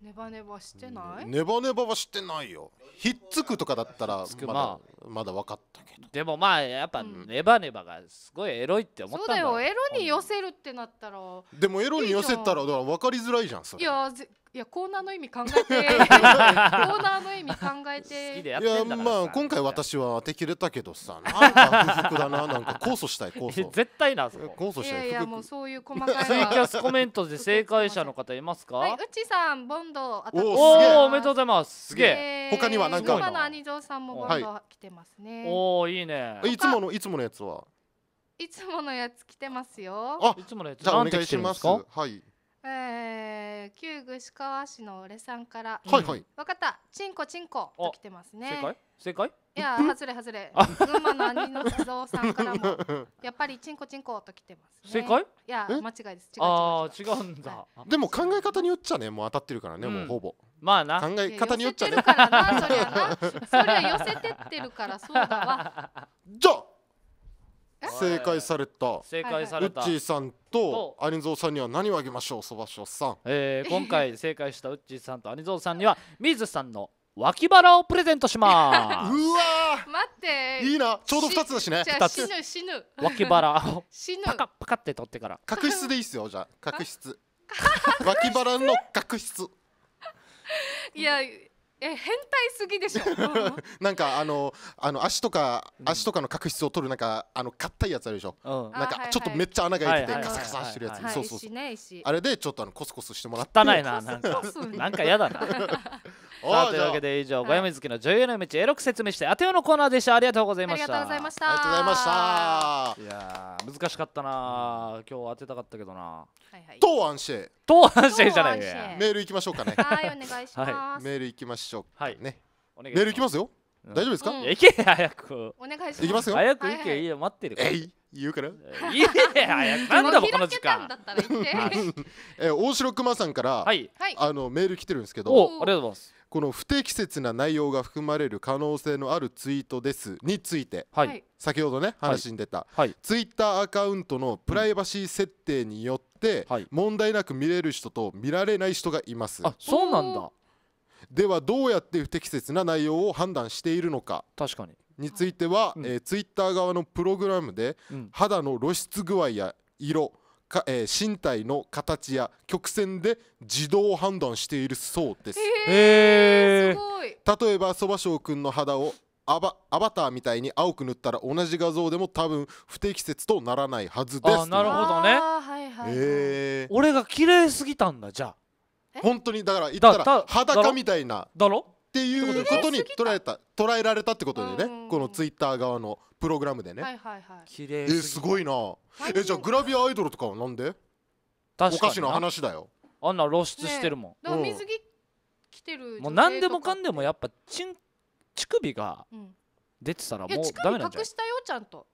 ネバネバしてないネバネバはしてないよひっつくとかだったらまだまだ分かったけどでもまあやっぱネバネバがすごいエロいって思ったんだ、そうだよエロに寄せるってなったらでもエロに寄せたら分かりづらいじゃんそれいやいやコーナーの意味考えて コーナーの意味考えていやまあ今回私は当てきれたけどさ なんか不服だななんか控訴したい控訴絶対なそ控訴したいいやもうそういう細かいツイキャスコメントで正解者の方いますか、はい、うちさんボンドおおおめでとうございますすげえ他には何か今の兄上さんもボンド来てますね、はい、おおいいねいつものいつものやつはいつものやつ来てますよあいつものやつじゃあお願いしますはいえー、旧串川市の俺さんから、はいはい、分かった、チンコチンコと来てますね。正解正解いや、外れ外れ。群馬の兄の地蔵さんからも、やっぱりチンコチンコと来てます、ね、正解いや、間違いです。違あ違うんだ、はい、でも考え方によっちゃね、もう当たってるからね、うん、もうほぼ。まあな考え方によっちゃね。寄せてるからな、それゃな。それ寄せてってるから、そうだわ。じゃあ正解された正解されたウッチーさんとアニゾウさんには何をあげましょうそばしょさん、えー、今回正解したウッチーさんとアニゾウさんには水さんの脇腹をプレゼントしますうわ待っていいなちょうど2つだしね2つ死ぬ死ぬ脇腹をパカパカって取ってから角質でいいっすよじゃあ角質脇腹の角質いやえ変態すぎでしょ、う なんかあのあの足とか足とかの角質を取るなんかあの硬いやつあるでしょ、うん、なんかちょっとめっちゃ穴が開いててカサカサしてるやつ、そうそうそう、あれでちょっとあのコスコスしてもらって汚いななんか なんか嫌だな さあというわけで以上小山月の女優の道エロく説明してあてよのコーナーでしたありがとうございましたありがとうございましたありがとうございましたいや難しかったな今日当てたかったけどな東安シェ東安シェじゃないメールいきましょうかねはいお願いしますメールいきましょうしょうね、はい、メールいきますよ、大丈夫ですか、行け早くお願いしますいきますよ早く行け、いい、よ待ってるえい言うからいい早くなんだもこの時間 大城くまさんから、あのメール来てるんですけどありがとうございますこの不適切な内容が含まれる可能性のあるツイートですについて、先ほどね話に出た、ツイッターアカウントのプライバシー設定によって、問題なく見れる人と見られない人がいますあそうなんだではどうやって不適切な内容を判断しているのか確かについては、うんえー、ツイッター側のプログラムで、うん、肌の露出具合や色か、えー、身体の形や曲線で自動判断しているそうです。えー、す例えばそばしょうくんの肌をアバアバターみたいに青く塗ったら同じ画像でも多分不適切とならないはずです。あなるほどね、はいはい、えー、俺が綺麗すぎたんだじゃあ。本当にだから言ったら裸みたいなだろっていうことに捉えた捉えられたってことでねこのツイッター側のプログラムでね綺麗、はいはい、えすごいなえじゃあグラビアアイドルとかはなんでおかしな話だよあんな露出してるもん、水着着てるもう何でもかんでもやっぱちん乳首が出てたらもうダメなんじゃ隠したよちゃんと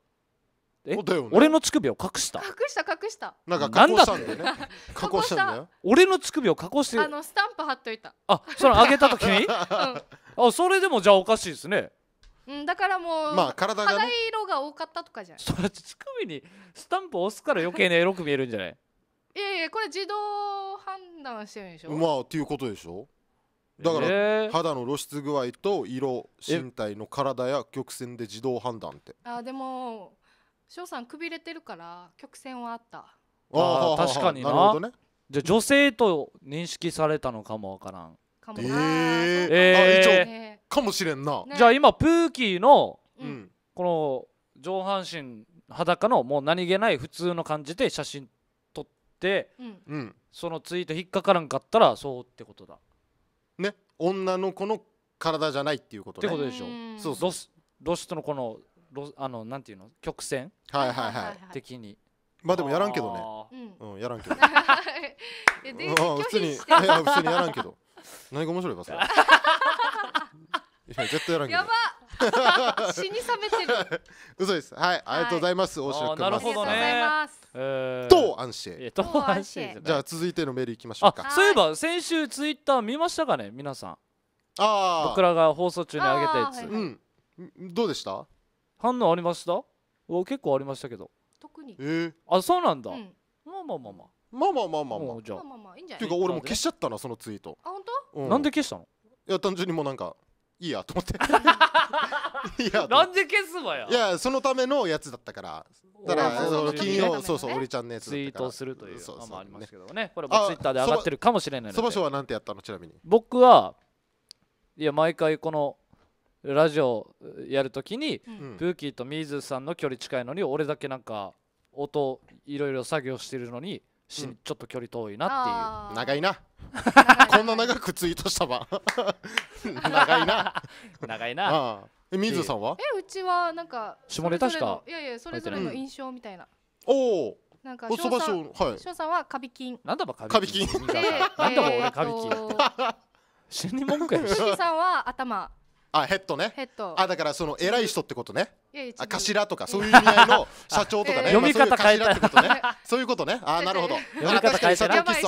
え、ね、俺の乳首を隠した隠した隠したなんか加工したんだよね 加工したんだよ俺の乳首を加工してあのスタンプ貼っといたあそれあげた時に、うん、あそれでもじゃあおかしいですねうんだからもう、まあ体がね、肌色が多かったとかじゃないそれ乳首にスタンプ押すから余計にエロく見えるんじゃないいやいやこれ自動判断してるんでしょまあっていうことでしょだから、えー、肌の露出具合と色身体の体や曲線で自動判断ってあでも翔さんくびれてるから曲線はあったああ確かにななるほどねじゃあ女性と認識されたのかもわからんかもええかもしれんな、ね、じゃあ今プーキーの、うん、この上半身裸のもう何気ない普通の感じで写真撮って、うん、そのツイート引っかからんかったらそうってことだね女の子の体じゃないっていうことねってことでしょうそうそうロスロストのこのあのなんていうの曲線はいはいはい的にまあでもやらんけどねうんやらんけど 普通にいや普通にやらんけど何が面白いかそれ いや絶対やらんけどやば 死に冷めてる嘘ですはいありがとうございます、はい、大城なるほどねと安心と安心じゃあ続いてのメールいきましょうかそういえば先週ツイッター見ましたかね皆さんああ僕らが放送中に上げたやつ、はいはい、うんどうでした反応ありました結構ありましたけど特にえー、あそうなんだ、うん、まあまあまあまあまあまあまあまあまあじあまあまあいいんじゃないっていうか俺も消しちゃったなそのツイートあ本当、うん、なんで消したのいや単純にもうなんかいいやと思って いやなんで消すわよいやそのためのやつだったからだからその君のそうそう俺ちゃんのやつだったからツイートするというそうそう、まあ、ありますけどね、ね、これもツイッターで上がってるかもしれないのでそばしょはなんてやったのちなみに僕はいや毎回このラジオやるときに、うん、プーキーとミーズさんの距離近いのに俺だけなんか音いろいろ作業してるのにし、うん、ちょっと距離遠いなっていう長いな こんな長くツイートしたば 長いな長いなえ水さんはえうちはなんか下ネタしかいやいやそれぞれの印象みたいな、うん、おおなんか翔さん、はい、翔さんはカビキン。なんだばカビキン。なんだば俺カビ菌 死に文句やしさんは頭あヘッドねヘッドあだからその偉い人ってことねあ頭とかそういう意味合いの社長とかね、読み方変えたってことねそういうことねあなるほど読み方変えたやばい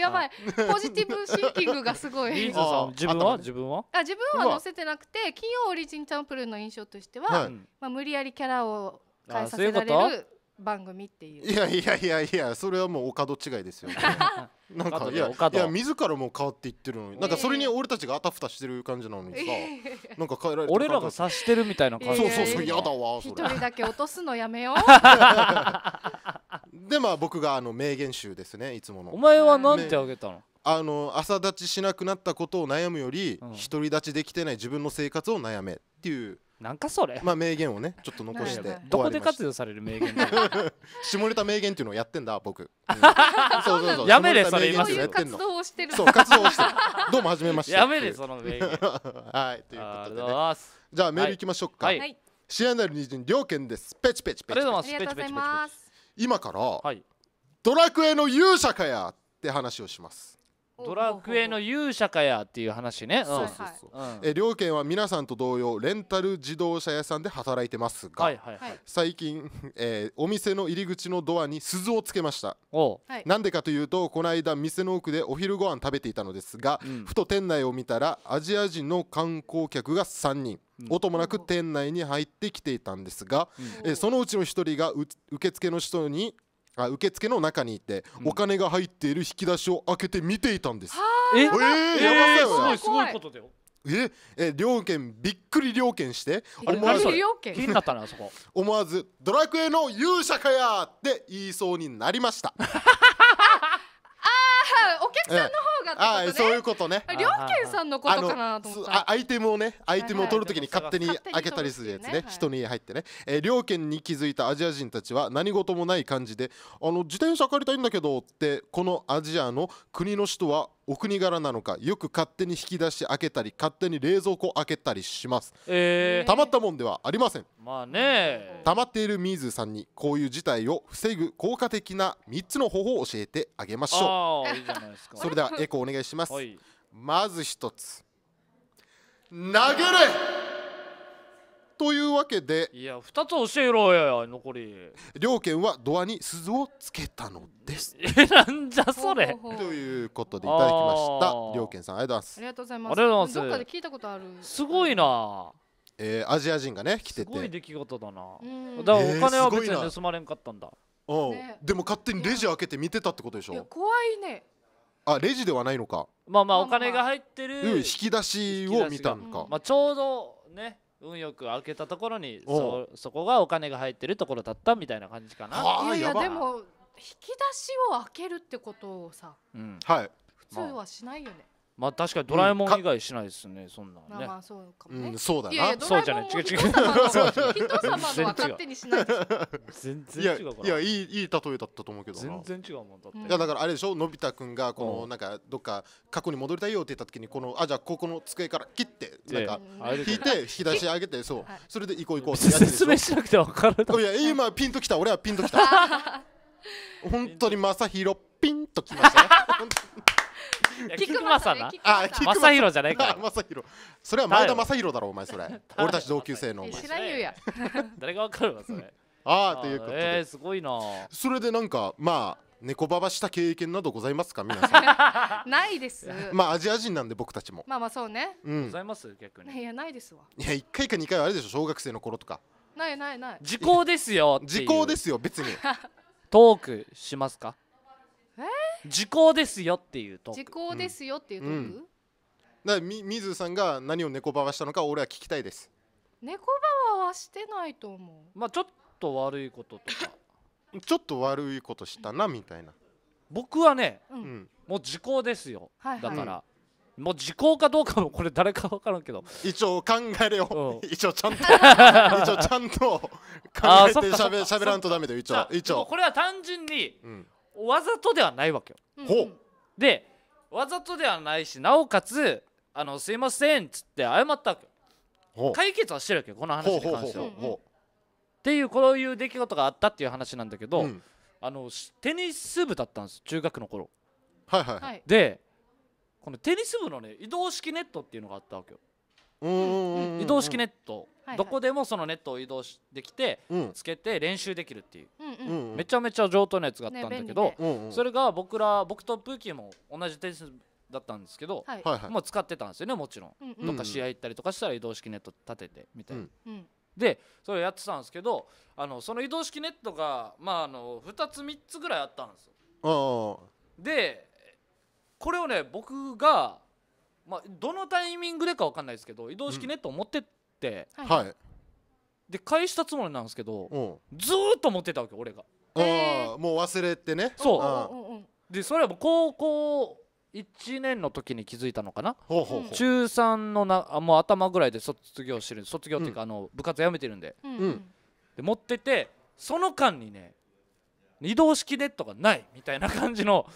やばいポジティブシンキングがすごいーさん自分は自分はあ自分は載せてなくて金曜オリジンチャンプルーの印象としては、まあ無理やりキャラを変えさせられる番組っていういやいやいやいやそれはもうお門違いですよ、ね、なんかいやいや自らも変わっていってるのになんかそれに俺たちがあたふたしてる感じなのにさ、えー、なんか変えられて俺らが察してるみたいな感じそうそうそう嫌だわ一人だけ落とすのやめよう でまあ僕があの名言集ですねいつものお前は何てあげたの、あの朝立ちしなくなったことを悩むより、独り立ちできてない自分の生活を悩めっていうなんかそれまあ名言をねちょっと残して、どこで活用される名言 下ネタ名言っていうのをやってんだ僕、うん、そうそうそう やめれそれ今そういう活動をしてるそう活動してるどうも初めましてやめれその名言はいということで、ね、じゃあメールいきましょうか、はい、シアナルなる人両県ですペチペチペチペチペチます今から、はい、ドラクエの勇者かやって話をしますドラクエの勇者かやっていう話ね、そうそうそう、え両県は皆さんと同様レンタル自動車屋さんで働いてますが、最近、えー、お店の入り口のドアに鈴をつけましたなんでかというとこの間店の奥でお昼ご飯食べていたのですが、うん、ふと店内を見たらアジア人の観光客が3人、音もなく店内に入ってきていたんですが、うん、えそのうちの1人が受付の人にあ受付の中にいて、お金が入っている引き出しを開けて見ていたんです。ええー、えー、すごいすごいことだよ。ええ両県びっくり両県して思わず変だったなそこ思わず「ドラクエの勇者かや!」って言いそうになりました お客さんの方が、ね、あそういうことね両県さんのことかなと思ったアイテムをねアイテムを取るときに勝手に開けたりするやつね、は人に入ってね、えー、両県に気づいたアジア人たちは何事もない感じであの自転車借りたいんだけどってこのアジアの国の首都はお国柄なのかよく勝手に引き出し開けたり勝手に冷蔵庫開けたりします、えー、たまったもんではありませんまあね溜まっているミーズさんにこういう事態を防ぐ効果的な3つの方法を教えてあげましょうそれではエコお願いします、はい、まず1つ投げるというわけでいや二つ教えろよ残り両県はドアに鈴をつけたのです えなんじゃそれということでいただきました両県さんありがとうございますありがとうございますあどっかで聞いたことあるすごいなえー、アジア人がね来ててすごい出来事だな、だからお金は別に盗まれんかったんだ、えー、うん、ね、でも勝手にレジ開けて見てたってことでしょい怖いねあレジではないのかまあまあお金が入ってる、引き出しを見たのか、まあ、ちょうどね運よく開けたところにそそこがお金が入ってるところだったみたいな感じかな。いやいやでも引き出しを開けるってことをさ、うん、はい、普通はしないよね。まあまあ確かにドラえもん以外しないですね、そんなあねまあそうかもね、うん、そうだなそうじゃない違う違う様の人様のは勝手にしない全然違うかいらやいいいい例えだったと思うけどな全然違うもんだって、いやだからあれでしょのび太くんがこのなんかどっか過去に戻りたいよって言った時にこのあじゃあここの机から切ってなんか引いて引き出し上げてそうはいそれで行こう行こうってやつで説明しなくて分かるいや今ピンときた俺はピンときた 本当にまさひろピンときましたね 菊正なあ菊正弘じゃないか正弘それは前田正弘だろお前それ 俺たち同級生の知らんゆうや 誰がわかるわそれああということでえすごいなそれでなんかまあ猫ばばした経験などございますか皆さん ないですまあアジア人なんで僕たちもまあまあそうね、うん、ございます逆にいやないですわいや1回か2回はあれでしょ小学生の頃とかないないない時効ですよ時効ですよ別にトークしますか時効ですよっていうトー時効ですよっていうトーク、だからみ水さんが何を猫ばわしたのか俺は聞きたいです猫ばわはしてないと思うまあちょっと悪いこととか ちょっと悪いことしたなみたいな僕はねう、ん、もう時効ですよはいだはいから、もう時効かどうかもこれ誰か分からんけど一応考えれよう一応ちゃんと 一応ちゃんと考えてしゃべしゃべらんとダメだよ一応一応これは単純にうんわざとではないわけよ。うん、でわざとではないしなおかつ「あのすいません」っつって謝ったわけよ。解決はしてるわけよこの話に関しては。っていうこういう出来事があったっていう話なんだけど、うん、あのテニス部だったんです中学の頃。はいはいはい、でこのテニス部のね移動式ネットっていうのがあったわけよ。移動式ネットどこでもそのネットを移動しできて、つけて練習できるっていう、うんうん、めちゃめちゃ上等なやつがあったんだけど、ね、それが僕ら僕とプーキーも同じテニスだったんですけど、はい、もう使ってたんですよねもちろん、うんうん、どっか試合行ったりとかしたら移動式ネット立ててみたいな。うん、でそれをやってたんですけどあのその移動式ネットが、まあ、あの2つ3つぐらいあったんですよ。でこれをね僕が、まあ、どのタイミングでか分かんないですけど移動式ネットを持ってっってはいで返したつもりなんですけどずっと持ってたわけ俺がああもう忘れてねそうでそれはもう高校1年の時に気づいたのかな中3のなもう頭ぐらいで卒業してる卒業っていうか、あの部活やめてるんで,、で持っててその間にね移動式ネットがないみたいな感じの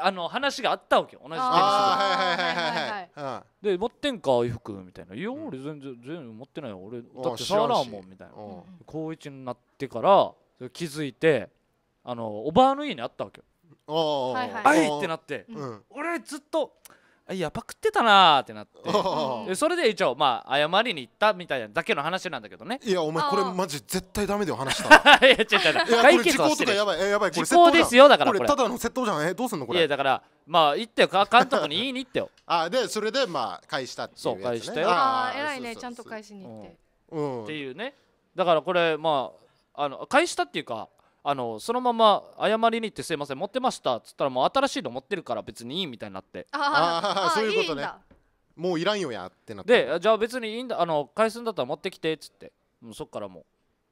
あの話があったわけよ同じテニスはいはいはいはいで「持ってんか衣服」みたいな「いや俺全然全然持ってないよ俺だって触らんもん」みたいな高一になってから気づいてあのおばあの家にあったわけよ「あい!」ってなって俺ずっと「やパクってたなってなってそれで一応まあ謝りに行ったみたいなだけの話なんだけどねいやお前これマジ絶対ダメだよ話した いや違う違う解決はしてやばいやばいこれ時効ですよだからこれただの窃盗じゃんえどうすんのこれいやだからまあ行ってよ監督に言いに行ってよ あでそれでまあ返したっていう、ね、そう返したよああ偉いねちゃんと返しに行って、うん、っていうねだからこれまああの返したっていうかあのそのまま謝りに行って「すいません持ってました」っつったらもう新しいの持ってるから別にいいみたいになってああそういうことねもういらんよやってなってでじゃあ別にいいんだあの返すんだったら持ってきてっつってもうそっからも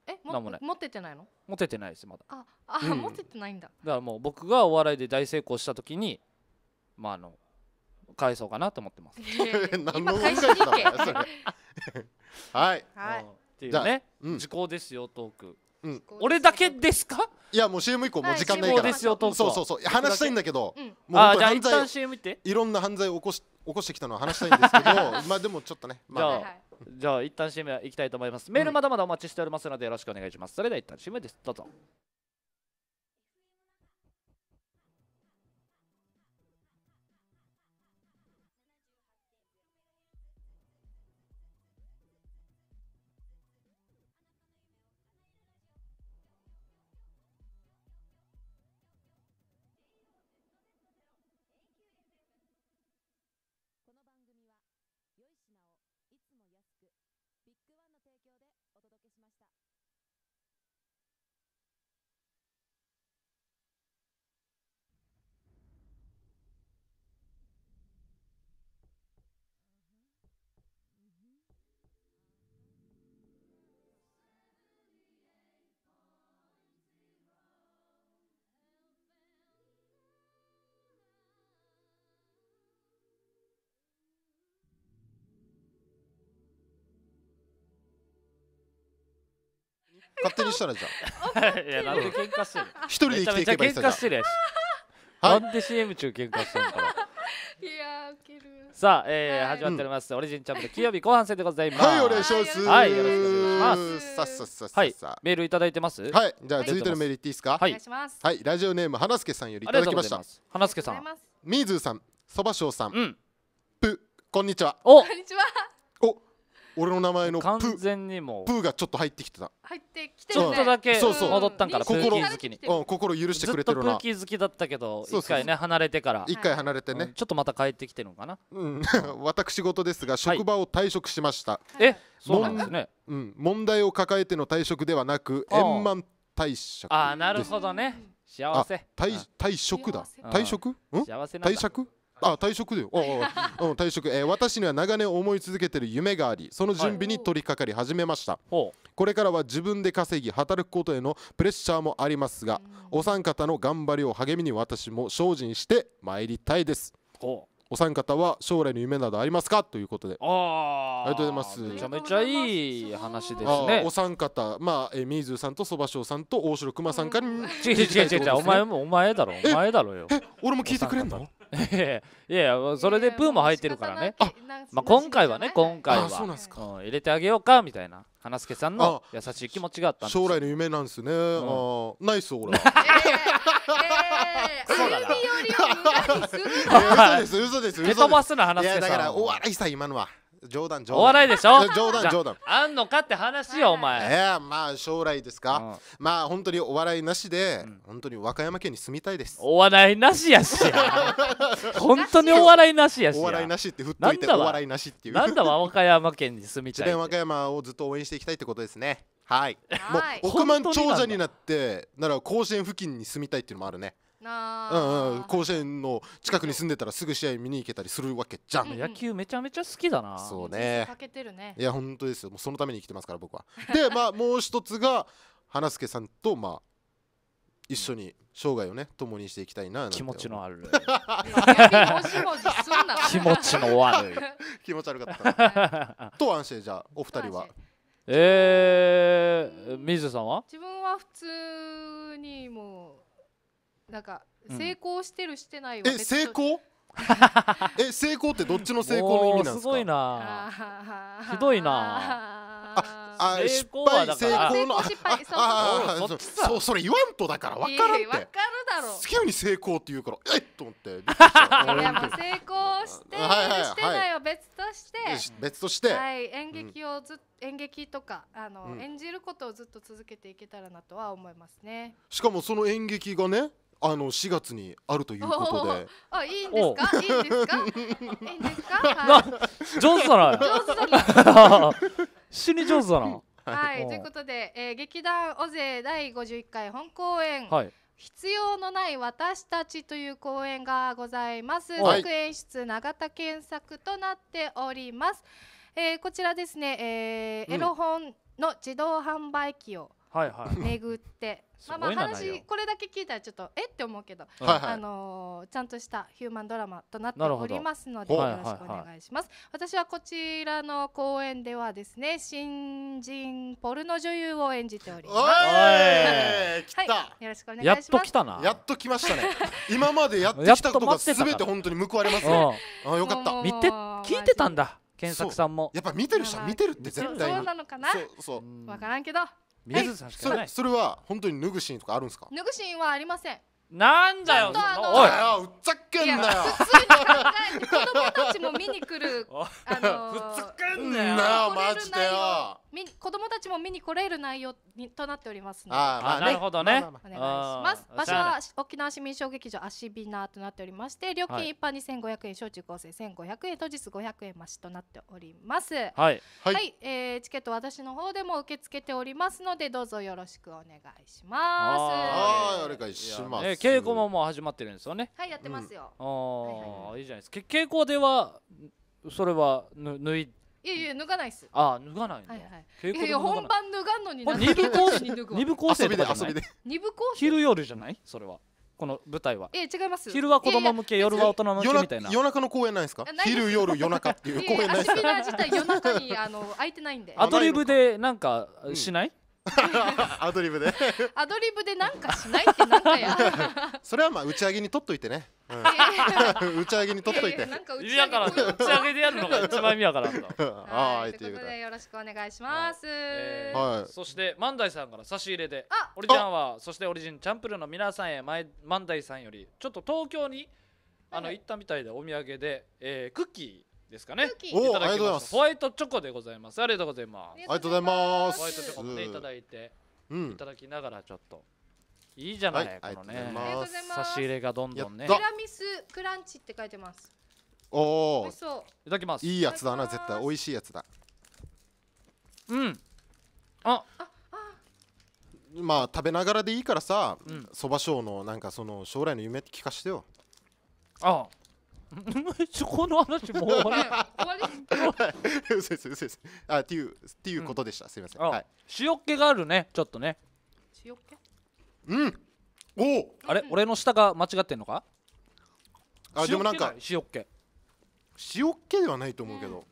えもなんもない持っててないの持持ててないですまだああ、うん持っててないんだだからもう僕がお笑いで大成功した時にまああの返そうかなと思ってます、何の返しに行け はいはいうっていうね、じゃあうん時効ですよトークうん、俺だけですかいやもう CM 以降もう時間ないから、はい、そうそうそう話したいんだけど、うん、もう犯ていろんな犯罪を起こし起こしてきたのは話したいんですけど まあでもちょっとね、まあ、じゃあ、はい、じゃあ一旦 CM いきたいと思いますメールまだまだお待ちしておりますのでよろしくお願いしますそれでは一旦 CM ですどうぞ供でお届けしました。勝手にしたらじゃあ いやなんで喧嘩する一人で生きていけばいいじゃ喧嘩してるやし、なんで CM 中喧嘩するのかないやウケるさあ、えー、はい、始まっております、オリジンチャンネル金曜日後半戦でございますはいお願いしますはいよろしくお願いしますさっさっささ、メールいただいてますはいじゃあ続いてのメールいっていいですかはい、はい、ラジオネーム花助さんよりいただきました花助さんみずーさんそばしょうさん、うん、ぷこんにちはおこんにちは俺の名前のプ完全にもプーがちょっと入ってきてた入ってきてちょっとだけそうそう戻ったんから心キ好きにうん心許してくれてとプーキー好きだったけど一回ね離れてから一回離れてうんねちょっとまた帰ってきてるのかなうん 私事ですが職場を退職しましたえそうなんですねうん問題を抱えての退職ではなく円満退職ああなるほどね幸せ退退職だ退職うん幸せなんだ幸せあ退職だよああ、退職、えー、私には長年思い続けてる夢がありその準備に取り掛かり始めました、はい、これからは自分で稼ぎ働くことへのプレッシャーもありますがお三方の頑張りを励みに私も精進して参りたいですお三方は将来の夢などありますかということでああ。ありがとうございますめちゃめちゃいい話ですねお三方まあ、えー、水さんとそばしさんと大城くまさんから違う違う違う違うお前もお前だろお前だろよえ俺も聞いてくれんのえ えいやいやそれでプーも入ってるからねあ、まあ、今回はね今回はうん、入れてあげようかみたいな花助さんの優しい気持ちがあったんです将来の夢なんですね、うん、あナイスオーラ、えーえそうだな嘘です嘘です嘘です嘘です嘘です嘘です嘘です嘘です嘘です嘘です冗談冗談お笑いでしょ 冗談冗談あんのかって話よお前いやまあ将来ですか、まあ本当にお笑いなしで、本当に和歌山県に住みたいですお笑いなしやし 本当にお笑いなしやしお笑いなしって振っといてお笑いなしっていうなんだ和歌山県に住みたい和歌山をずっと応援していきたいってことですねはいもう億万長者になってなら甲子園付近に住みたいっていうのもあるねうんうん、甲子園の近くに住んでたらすぐ試合見に行けたりするわけじゃん、野球めちゃめちゃ好きだなそうねかけてるねいや本当ですよもうそのために生きてますから僕はでまあ もう一つが花助さんとまあ一緒に生涯をね共にしていきたいな気持ちの悪い気持ちの悪い 気持ち悪かった と安心じゃあお二人はえー、水さんは自分は普通にもうなんか成功してるしてないは、うん、え成功 え成功ってどっちの成功の意味なんですかすごいなひどいなああ失敗成功の失そうそうそれ言わんとだから分かるんって分かるだろ急に成功って言うからえっと思っていやまあ成功してしてないは別として別としてはい演劇をず演劇とかあの演じることをずっと続けていけたらなとは思いますねしかもその演劇がねあの4月にあるということで。あ、いいんですか？いいんですか？いいんですか？上手だな。上手だな。死に上手だな。はい、ということで、えー、劇団尾勢第51回本公演、はい、必要のない私たちという公演がございます。はい、演出永田健作となっております。えー、こちらですね、えー、うん、エロ本の自動販売機をははいい、巡って、まあまあ話これだけ聞いたらちょっとえって思うけど、あのちゃんとしたヒューマンドラマとなっておりますのでよろしくお願いします、私はこちらの公演ではですね新人ポルノ女優を演じております。はいよろしくお願いします。やっと来たな。やっと来ましたね。今までやってきたことがすべて本当に報われますね。あよかった。見て聞いてたんだ。検索さんもやっぱ見てる人は見てるって絶対そうなのかなそうそう分からんけど水さんしかない、それは本当に脱ぐシーンとかあるんですか脱ぐシーンはありませんなんだよ、おい、うっつけんなよ。普通に子供たちも見に来る、あのー、ふっつけんなよ、マジでよ。子供たちも見に来れる内容にとなっておりますので、あ、まなるほどね。お願いします。場所は沖縄市民小劇場アシビナとなっておりまして、料金一般2千五百円、小中高生千五百円、当日500円増しとなっております。はい。はえチケット私の方でも受け付けておりますので、どうぞよろしくお願いします。はい、お願いします。稽古ももう始まってるんですよねはいやってますよ、うん、ああ、はい、いいじゃないですか稽古ではそれはぬ抜いいやいや脱がないっすああ脱がないんだ、はいはい、いやいや本番脱がんのに二部構成二部構成で二部構成昼夜じゃないそれはこの舞台は。え違います。昼は子供向け、いやいや夜は大人向けみたいな。夜中の公演ないですか？昼夜夜中っていう公演ないですか？ア自体夜中にあの空いてないんで。アドリブでなんかしない？うん、アドリブで アドリブでなんかしないってなんだや それはまあ打ち上げに取っといてね、うん、打ち上げに取っといていやだから打ち上げでやるのが一番意味わからんということでよろしくお願いします、えーはい、そして万代さんから差し入れでオリジンはそしてオリジンチャンプルの皆さんへ前万代さんよりちょっと東京にあの行ったみたいでお土産で、えー、クッキーですかね。おお、ありがとうございます。ホワイトチョコでございます。ありがとうございます。ありがとうございます。ホワイトチョコもね、いただいて、うん、いただきながらちょっと。いいじゃない、はい、このね。差し入れがどんどんね。テラミスクランチって書いてます。おお。いただきます。いいやつだな、絶対美味しいやつだ。うん。あ。あまあ食べながらでいいからさ、うん、蕎麦うん、うのなんかその将来の夢って聞かしてよ。ああ そこの話もう終わり 嘘です嘘ですあっていうっていうことでした、すみません、はい、塩気があるねちょっとね塩気うんおあれ、俺の下が間違ってんのかあでもなんか塩気塩気ではないと思うけど、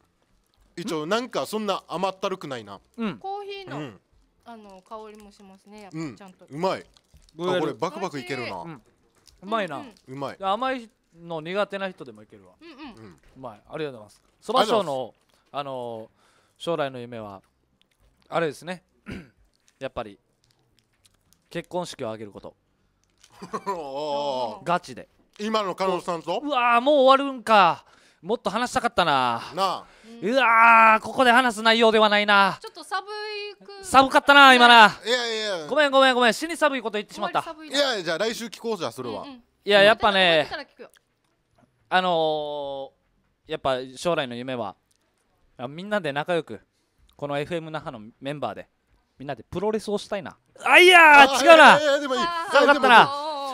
一応なんかそんな甘ったるくないな、うん、コーヒーの、うん、あの香りもしますねやっぱちゃんと、うん、うまいあこれバクバクいけるな、うん、うまいな、うまい甘いの苦手な人でもいけるわ、うんうん、うまいありがとうございますそば賞のあの将来の夢はあれですね やっぱり結婚式を挙げることガチで今の彼女さんとうわもう終わるんかもっと話したかったななうわここで話す内容ではないなちょっと寒い寒かったな今ないやいやごめんごめんごめん死に寒いこと言ってしまったいやじゃあ来週聞こうじゃそれは、いややっぱねあのー、やっぱ将来の夢はみんなで仲良くこの FM 那覇のメンバーでみんなでプロレスをしたいなあいや違うな分かったな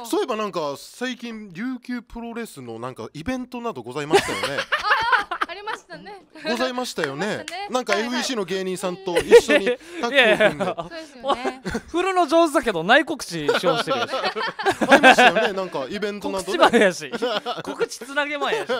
そういえばなんか最近琉球プロレスのなんかイベントなどございましたよねたねございましたよねなんか FEC の芸人さんと一緒にタッグを組んでいやいやいやう振るの上手だけど内告知しようしてるしありましたよねなんかイベントなど、告知前やし告知つなげ前やし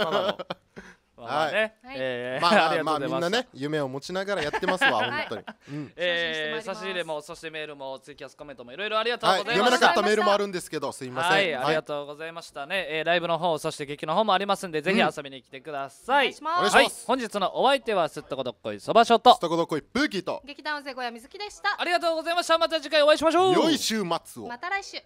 まあね、はいえー、まあ、あまあ、みんなね夢を持ちながらやってますわ 本当に、はいうん、えー、差し入れもそしてメールもツイキャスコメントもいろいろありがとうございました、はい、読めなかったメールもあるんですけどすいません、はい、ありがとうございましたね、えー、ライブの方そして劇の方もありますんで、ぜひ遊びに来てください、お願いします、本日のお相手はすっとこどっこいそばショットすっとこどっこいブーキーと劇団生小屋みずきでしたありがとうございましたまた次回お会いしましょう良い週末をまた来週